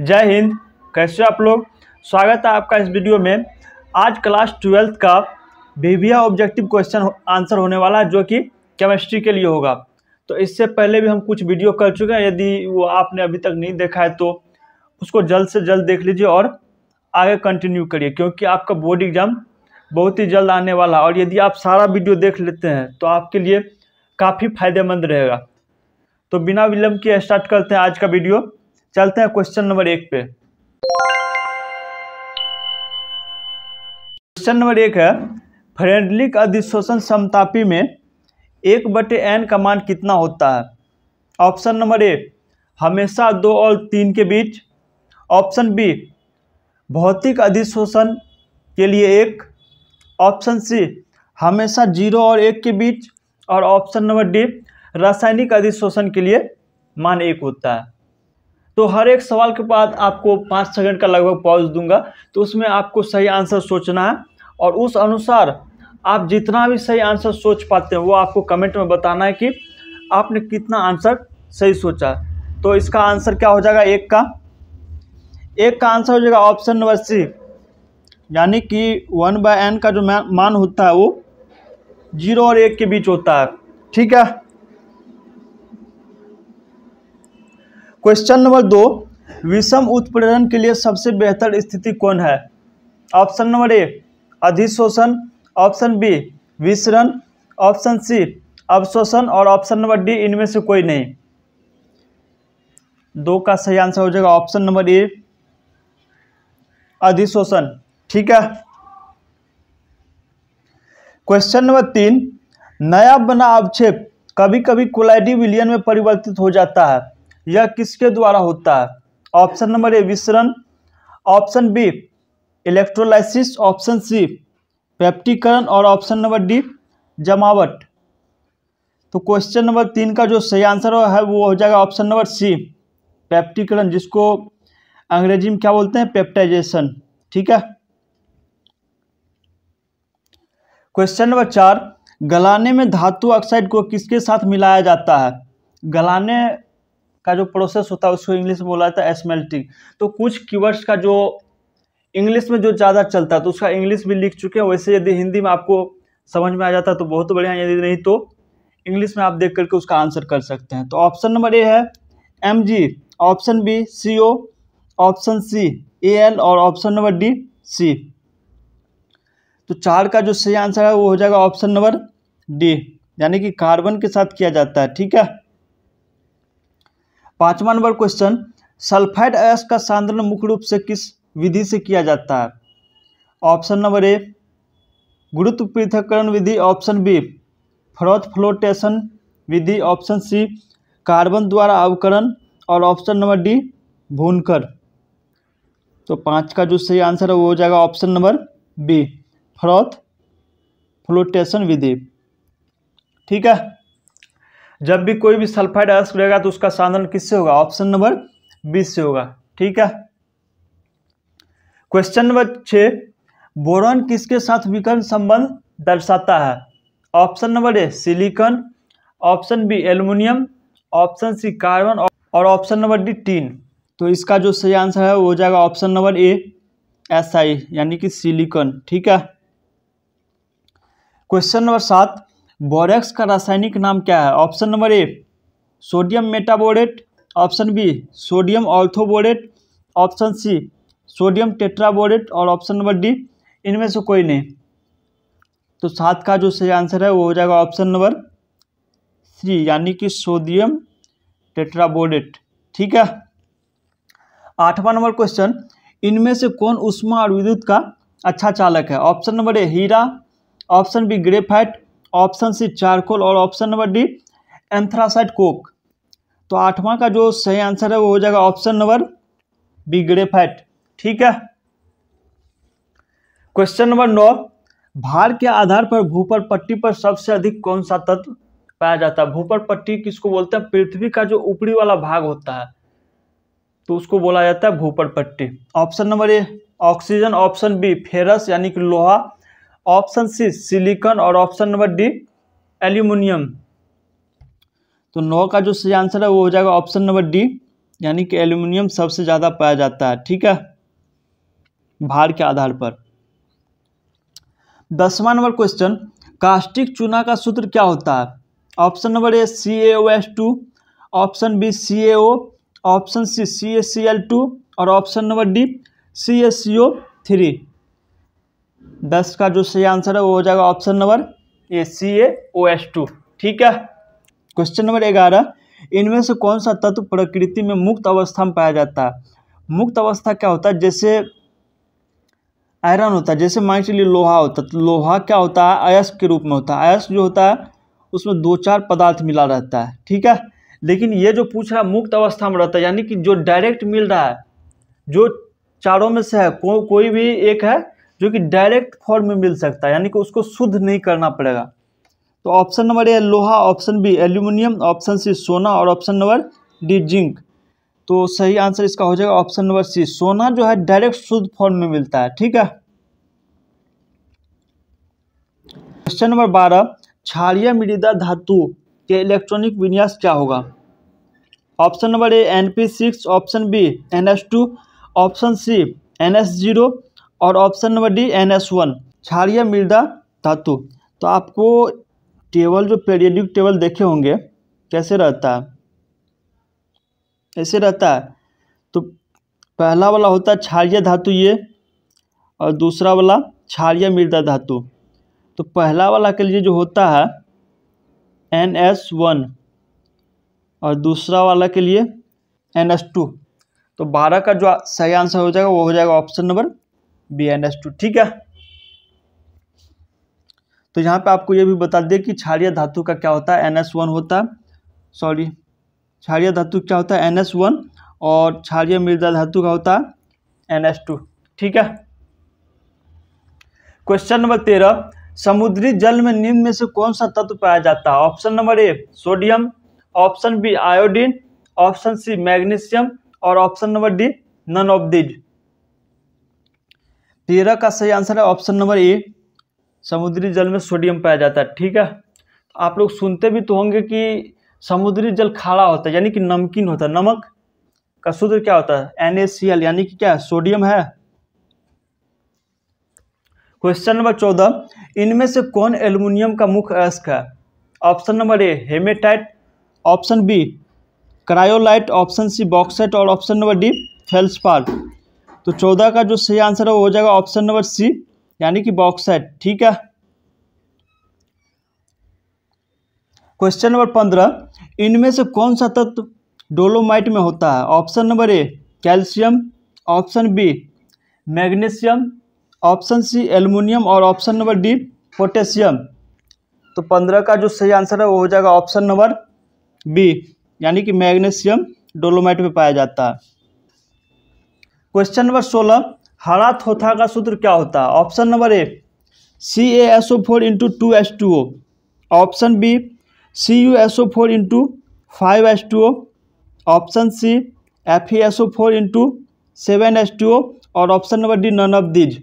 जय हिंद कैसे आप लोग स्वागत है आपका इस वीडियो में आज क्लास ट्वेल्थ का बीबिया ऑब्जेक्टिव क्वेश्चन आंसर होने वाला है जो कि केमिस्ट्री के लिए होगा तो इससे पहले भी हम कुछ वीडियो कर चुके हैं यदि वो आपने अभी तक नहीं देखा है तो उसको जल्द से जल्द देख लीजिए और आगे कंटिन्यू करिए क्योंकि आपका बोर्ड एग्जाम बहुत ही जल्द आने वाला है और यदि आप सारा वीडियो देख लेते हैं तो आपके लिए काफ़ी फायदेमंद रहेगा तो बिना विलम्ब के स्टार्ट करते हैं आज का वीडियो चलते हैं क्वेश्चन नंबर एक पे क्वेश्चन नंबर एक है फ्रेंडलिक अधिशोषण समतापी में एक बटे एन का मान कितना होता है ऑप्शन नंबर ए हमेशा दो और तीन के बीच ऑप्शन बी भौतिक अधिशोषण के लिए एक ऑप्शन सी हमेशा जीरो और एक के बीच और ऑप्शन नंबर डी रासायनिक अधिशोषण के लिए मान एक होता है तो हर एक सवाल के बाद आपको पाँच सेकंड का लगभग पॉज दूंगा तो उसमें आपको सही आंसर सोचना है और उस अनुसार आप जितना भी सही आंसर सोच पाते हैं वो आपको कमेंट में बताना है कि आपने कितना आंसर सही सोचा तो इसका आंसर क्या हो जाएगा एक का एक का आंसर हो जाएगा ऑप्शन नंबर सी यानी कि वन बाय एन का जो मान होता है वो जीरो और एक के बीच होता है ठीक है क्वेश्चन नंबर दो विषम उत्पीड़न के लिए सबसे बेहतर स्थिति कौन है ऑप्शन नंबर ए अधिशोषण ऑप्शन बी विसरण ऑप्शन सी अवशोषण और ऑप्शन नंबर डी इनमें से कोई नहीं दो का सही आंसर हो जाएगा ऑप्शन नंबर ए अधिशोषण ठीक है क्वेश्चन नंबर तीन नया बना अवक्षेप कभी कभी कोलाइडी विलियन में परिवर्तित हो जाता है यह किसके द्वारा होता है ऑप्शन नंबर ए विसरण option B electrolysis option C पैप्टीकरण और ऑप्शन नंबर डी जमावट तो क्वेश्चन नंबर तीन का जो सही आंसर है वो हो जाएगा ऑप्शन नंबर सी पैप्टीकरण जिसको अंग्रेजी में क्या बोलते हैं पेप्टाइजेशन ठीक है क्वेश्चन नंबर चार गलाने में धातु ऑक्साइड को किसके साथ मिलाया जाता है गलाने का जो प्रोसेस होता है उसको इंग्लिश में बोला जाता है स्मेल्टिंग तो कुछ कीवर्ड्स का जो इंग्लिश में जो ज़्यादा चलता है तो उसका इंग्लिश भी लिख चुके हैं वैसे यदि हिंदी में आपको समझ में आ जाता तो बहुत बढ़िया यदि नहीं तो इंग्लिश में आप देख करके उसका आंसर कर सकते हैं तो ऑप्शन नंबर ए है M G option B C O option C A L और ऑप्शन नंबर डी सी तो चार का जो सही आंसर है वो हो जाएगा ऑप्शन नंबर डी यानी कि कार्बन के साथ किया जाता है ठीक है पाँचवा नंबर क्वेश्चन सल्फाइड अयस्क का सांद्रण मुख्य रूप से किस विधि से किया जाता है ऑप्शन नंबर ए गुरुत्व पृथककरण विधि ऑप्शन बी फ्रॉथ फ्लोटेशन विधि ऑप्शन सी कार्बन द्वारा अवकरण और ऑप्शन नंबर डी भूनकर तो पाँच का जो सही आंसर है वो हो जाएगा option number B froth flotation विधि ठीक है जब भी कोई भी सल्फाइड अयस्क रहेगा तो उसका साधन किससे होगा ऑप्शन नंबर बीस से होगा ठीक है क्वेश्चन नंबर छ बोरॉन किसके साथ विकर्ण संबंध दर्शाता है option number A silicon option B aluminium option C carbon और ऑप्शन नंबर डी टीन तो इसका जो सही आंसर है वो हो जाएगा option number A S I यानी कि सिलिकॉन ठीक है क्वेश्चन नंबर सात बोरेक्स का रासायनिक नाम क्या है option number A sodium metaborate option B sodium orthoborate option C sodium tetraborate और ऑप्शन नंबर डी इनमें से कोई नहीं तो सात का जो सही आंसर है वो हो जाएगा ऑप्शन नंबर सी यानी कि सोडियम टेट्राबोरेट ठीक है आठवां नंबर क्वेश्चन इनमें से कौन उष्मा और विद्युत का अच्छा चालक है ऑप्शन नंबर ए हीरा option B graphite option C charcoal और option number D anthracite coke तो आठवां का जो सही आंसर है वो हो जाएगा ऑप्शन नंबर बी ग्रेफाइट ठीक है क्वेश्चन नंबर नौ भार के आधार पर भूपर पट्टी पर सबसे अधिक कौन सा तत्व पाया जाता है भूपर पट्टी किसको बोलते हैं पृथ्वी का जो ऊपरी वाला भाग होता है तो उसको बोला जाता है भूपर पट्टी option number A oxygen option B ferrous यानी कि लोहा ऑप्शन सी सिलिकॉन और ऑप्शन नंबर डी एल्यूमिनियम तो नौ का जो सही आंसर है वो हो जाएगा ऑप्शन नंबर डी यानी कि एल्यूमिनियम सबसे ज़्यादा पाया जाता है ठीक है भार के आधार पर दसवां नंबर क्वेश्चन कास्टिक चूना का सूत्र क्या होता है option number A C A O S two option B C A O option C C S C L two और option number D C S C O three दस का जो सही आंसर है वो हो जाएगा option number A C A O S two ठीक है क्वेश्चन नंबर ग्यारह इनमें से कौन सा तत्व प्रकृति में मुक्त अवस्था में पाया जाता है मुक्त अवस्था क्या होता है जैसे आयरन होता है जैसे मान चलिए लोहा होता है तो लोहा क्या होता है अयस्क के रूप में होता है अयस्क जो होता है उसमें दो चार पदार्थ मिला रहता है ठीक है लेकिन ये जो पूछ रहा है मुक्त अवस्था में रहता है यानी कि जो डायरेक्ट मिल रहा है जो चारों में से है को, कोई भी एक है जो कि डायरेक्ट फॉर्म में मिल सकता है यानी कि उसको शुद्ध नहीं करना पड़ेगा तो ऑप्शन नंबर ए लोहा option B aluminium option C सोना और ऑप्शन नंबर डी जिंक तो सही आंसर इसका हो जाएगा ऑप्शन नंबर सी सोना जो है डायरेक्ट शुद्ध फॉर्म में मिलता है ठीक है क्वेश्चन नंबर बारह क्षारिय मृदा धातु के इलेक्ट्रॉनिक विन्यास क्या होगा option number A N six option B N S two option C N S zero और option number D N S one क्षारिय मृदा धातु तो आपको टेबल जो पेरियडिक टेबल देखे होंगे कैसे रहता है ऐसे रहता है तो पहला वाला होता है क्षारिय धातु ये और दूसरा वाला क्षारिय मृदा धातु तो पहला वाला के लिए जो होता है एन एस वन और दूसरा वाला के लिए एन एस टू तो बारह का जो सही आंसर हो जाएगा वो हो जाएगा option number B N S two ठीक है तो यहाँ पे आपको ये भी बता दें कि क्षारिय धातु का क्या होता है एन एस वन होता है सॉरी क्षारिय धातु क्या होता है एन एस वन और क्षारिय मृदा धातु का होता है एन एस टू ठीक है क्वेश्चन नंबर तेरह समुद्री जल में निम्न में से कौन सा तत्व पाया जाता है option number A sodium option B iodine option C magnesium और option number D none of these तेरह का सही आंसर है ऑप्शन नंबर ए समुद्री जल में सोडियम पाया जाता है ठीक है तो आप लोग सुनते भी तो होंगे कि समुद्री जल खाड़ा होता है यानी कि नमकीन होता है नमक का सूत्र क्या होता है एन यानी कि क्या है सोडियम है क्वेश्चन नंबर चौदह इनमें से कौन एल्युमिनियम का मुख्य अस्क है option number A hematite option B cryolite option C bauxite और ऑप्शन नंबर डी फेल्सपार तो चौदह का जो सही आंसर है वो हो जाएगा ऑप्शन नंबर सी यानी कि बॉक्साइड ठीक है क्वेश्चन नंबर पंद्रह इनमें से कौन सा तत्व डोलोमाइट में होता है option number A calcium option B magnesium option C aluminium और ऑप्शन नंबर डी पोटेशियम तो पंद्रह का जो सही आंसर है वो हो जाएगा ऑप्शन नंबर बी यानी कि मैग्नीशियम डोलोमाइट में पाया जाता है क्वेश्चन नंबर सोलह हरा थोथा का सूत्र क्या होता है option number A C A S O four into two S two O option B C U S O four into five S two O option C F E S O four into seven S two O और option number D none of these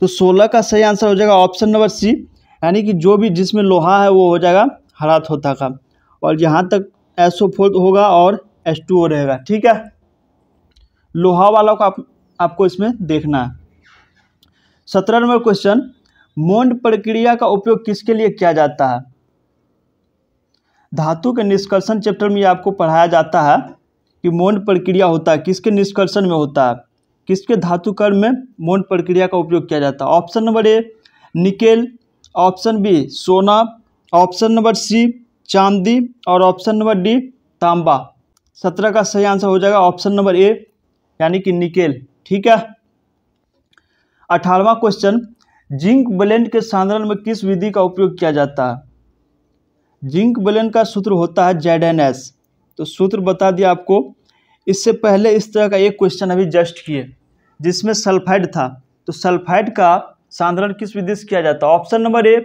तो सोलह का सही answer हो जाएगा option number सी यानी कि जो भी जिसमें लोहा है वो हो जाएगा हरा थोथा का और यहाँ तक एस ओ फोर होगा और एस टू ओ रहेगा ठीक है लोहा वाला का आप, आपको इसमें देखना है सत्रह नंबर क्वेश्चन मोंड प्रक्रिया का उपयोग किसके लिए किया जाता है धातु के निष्कर्षण चैप्टर में आपको पढ़ाया जाता है कि मोंड प्रक्रिया होता है किसके निष्कर्षण में होता है किसके धातु कर्म में मोंड प्रक्रिया का उपयोग किया जाता है option number A nickel option B सोना ऑप्शन नंबर सी चांदी और ऑप्शन नंबर डी तांबा सत्रह का सही आंसर हो जाएगा ऑप्शन नंबर ए यानी कि निकेल ठीक है अठारवा क्वेश्चन जिंक ब्लेंड के सांद्रण में किस विधि का उपयोग किया जाता है जिंक ब्लेंड का सूत्र होता है जेड एन एस तो सूत्र बता दिया आपको इससे पहले इस तरह का एक क्वेश्चन अभी जस्ट किए जिसमें सल्फाइड था तो सल्फाइड का सांद्रण किस विधि से किया जाता है ऑप्शन नंबर ए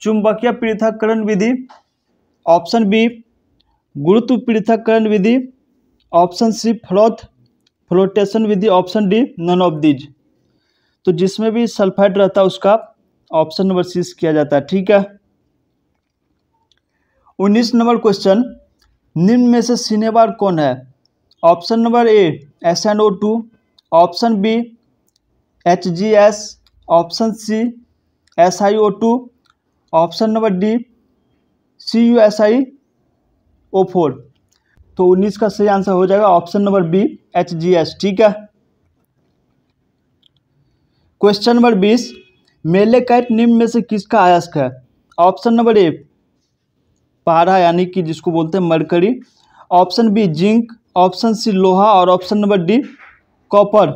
चुंबकीय पृथककरण विधि ऑप्शन बी गुरुत्व पृथककरण विधि ऑप्शन सी फ्लोथ फ्लोटेशन विद option D none of these तो जिसमें भी सल्फाइड रहता है उसका ऑप्शन नंबर सिक्स किया जाता है ठीक है उन्नीस नंबर क्वेश्चन निम्न में से सिनेबार कौन है option number A S N O two option B H G S option C S I O two option number D C U S I O four तो उन्नीस का सही आंसर हो जाएगा option number B H G S ठीक है question number बीस मेले कैट निम्न में से किसका आयस्क है ऑप्शन नंबर ए पारा यानी कि जिसको बोलते हैं mercury option B zinc option C लोहा और ऑप्शन नंबर डी कॉपर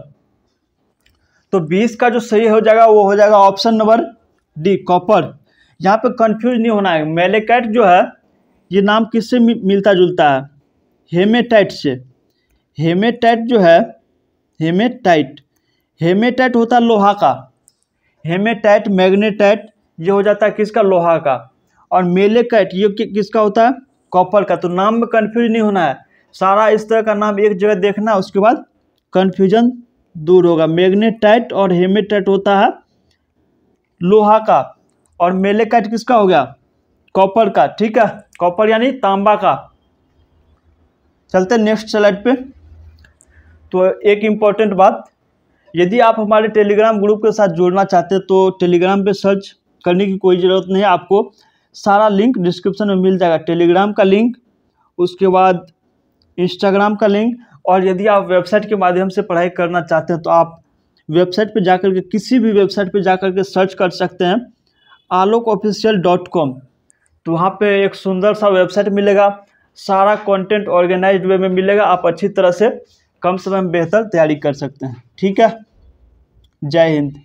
तो बीस का जो सही हो जाएगा वो हो जाएगा ऑप्शन नंबर डी कॉपर यहाँ पे कंफ्यूज नहीं होना है मेलेकैट जो है ये नाम किससे मिलता जुलता है हेमेटाइट से हेमेटाइट जो है हेमेटाइट हेमेटाइट होता है लोहा का हेमेटाइट मैग्नेटाइट ये हो जाता है किसका लोहा का और मेलेकाइट ये कि, किसका होता है कॉपर का तो नाम में कन्फ्यूज नहीं होना है सारा इस तरह का नाम एक जगह देखना है उसके बाद कन्फ्यूजन दूर होगा मैग्नेटाइट और हेमेटाइट होता है लोहा का और मेलेकाइट किसका हो गया कॉपर का ठीक है कॉपर यानी तांबा का चलते हैं नेक्स्ट स्लाइड पे तो एक इम्पॉर्टेंट बात यदि आप हमारे टेलीग्राम ग्रुप के साथ जुड़ना चाहते हैं तो टेलीग्राम पे सर्च करने की कोई ज़रूरत नहीं है आपको सारा लिंक डिस्क्रिप्शन में मिल जाएगा टेलीग्राम का लिंक उसके बाद इंस्टाग्राम का लिंक और यदि आप वेबसाइट के माध्यम से पढ़ाई करना चाहते हैं तो आप वेबसाइट पर जाकर के किसी भी वेबसाइट पर जाकर के सर्च कर सकते हैं आलोक ऑफिशियल डॉट कॉम तो वहाँ पर एक सुंदर सा वेबसाइट मिलेगा सारा कंटेंट ऑर्गेनाइज्ड वे में मिलेगा आप अच्छी तरह से कम समय में बेहतर तैयारी कर सकते हैं ठीक है जय हिंद